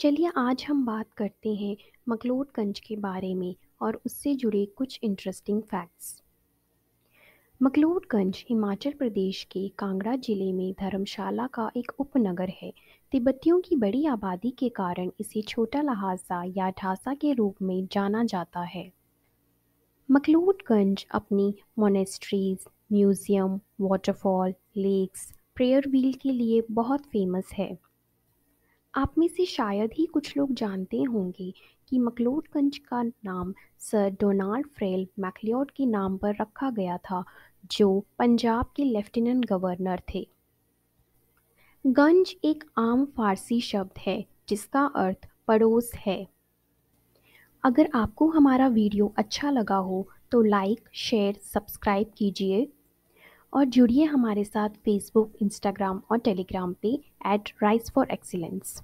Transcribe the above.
चलिए आज हम बात करते हैं मकलोडगंज के बारे में और उससे जुड़े कुछ इंटरेस्टिंग फैक्ट्स मकलोडगंज हिमाचल प्रदेश के कांगड़ा जिले में धर्मशाला का एक उपनगर है तिब्बतियों की बड़ी आबादी के कारण इसे छोटा लहासा या ढासा के रूप में जाना जाता है मकलोडगंज अपनी monasteries museum waterfall lakes prayer wheel के लिए बहुत फेमस है आप में से शायद ही कुछ लोग जानते होंगे कि मकलोडगंज का नाम सर डोनाल्ड फ्रेल मैकलियोड के नाम पर रखा गया था जो पंजाब के लेफ्टिनेंट गवर्नर थे गंज एक आम फारसी शब्द है जिसका अर्थ पड़ोस है अगर आपको हमारा वीडियो अच्छा लगा हो तो लाइक शेयर सब्सक्राइब कीजिए और जुड़िए हमारे साथ फेसबुक इंस्टाग्राम और टेलीग्राम पे एट राइस फॉर एक्सीलेंस